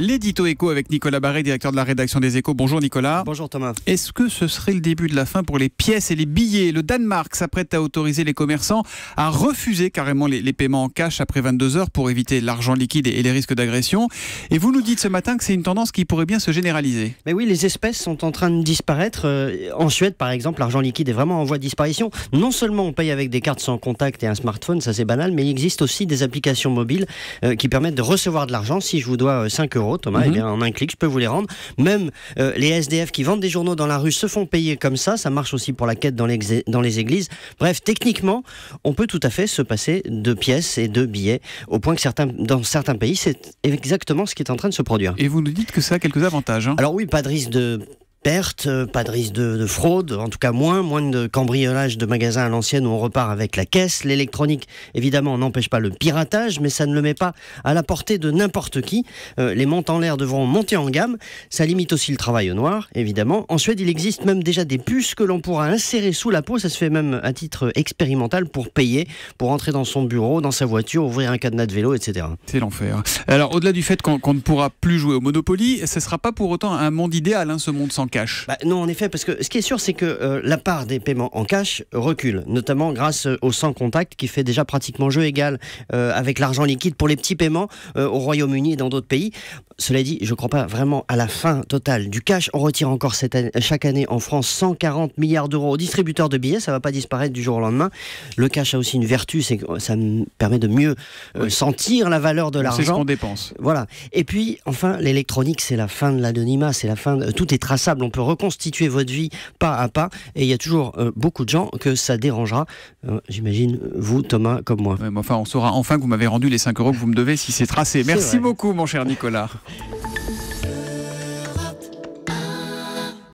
L'édito écho avec Nicolas Barret, directeur de la rédaction des échos. Bonjour Nicolas. Bonjour Thomas. Est-ce que ce serait le début de la fin pour les pièces et les billets Le Danemark s'apprête à autoriser les commerçants à refuser carrément les, paiements en cash après 22 heures pour éviter l'argent liquide et, les risques d'agression. Et vous nous dites ce matin que c'est une tendance qui pourrait bien se généraliser. Mais oui, les espèces sont en train de disparaître. Euh, en Suède, par exemple, l'argent liquide est vraiment en voie de disparition. Non seulement on paye avec des cartes sans contact et un smartphone, ça c'est banal, mais il existe aussi des applications mobiles euh, qui permettent de recevoir de l'argent. Si je vous dois 5 euh, euros, Thomas, eh mhm. en un clic, je peux vous les rendre. Même euh, les SDF qui vendent des journaux dans la rue se font payer comme ça. Ça marche aussi pour la quête dans, les églises. Bref, techniquement, on peut tout à fait se passer de pièces et de billets, au point que certains, dans certains pays, c'est exactement ce qui est en train de se produire. Et vous nous dites que ça a quelques avantages. Hein. Alors oui, pas de risque de euh, pas de risque de, fraude, en tout cas moins, moins de cambriolage de magasins à l'ancienne où on repart avec la caisse. L'électronique, évidemment, n'empêche pas le piratage, mais ça ne le met pas à la portée de n'importe qui. Euh, les montants en l'air devront monter en gamme. Ça limite aussi le travail au noir, évidemment. En Suède, il existe même déjà des puces que l'on pourra insérer sous la peau. Ça se fait même à titre expérimental pour payer, pour entrer dans son bureau, dans sa voiture, ouvrir un cadenas de vélo, etc. C'est l'enfer. Alors, au-delà du fait qu'on ne pourra plus jouer au Monopoly, ce ne sera pas pour autant un monde idéal, hein, ce monde sans cas. Bah, non, en effet, parce que ce qui est sûr, c'est que euh, la part des paiements en cash recule, notamment grâce euh, au sans contact qui fait déjà pratiquement jeu égal euh, avec l'argent liquide pour les petits paiements au Royaume-Uni et dans d'autres pays. Cela dit, je ne crois pas vraiment à la fin totale du cash. On retire encore chaque année en France 140 milliards d'euros aux distributeurs de billets. Ça ne va pas disparaître du jour au lendemain. Le cash a aussi une vertu, c'est que ça permet de mieux sentir la valeur de l'argent. C'est ce qu'on dépense. Voilà. Et puis, enfin, l'électronique, c'est la fin de l'anonymat, c'est la fin. Tout est traçable on peut reconstituer votre vie pas à pas, et il y a toujours euh, beaucoup de gens que ça dérangera, euh, j'imagine, vous, Thomas, comme moi. enfin, on saura enfin que vous m'avez rendu les 5 euros que vous me devez si c'est tracé. Merci beaucoup, mon cher Nicolas.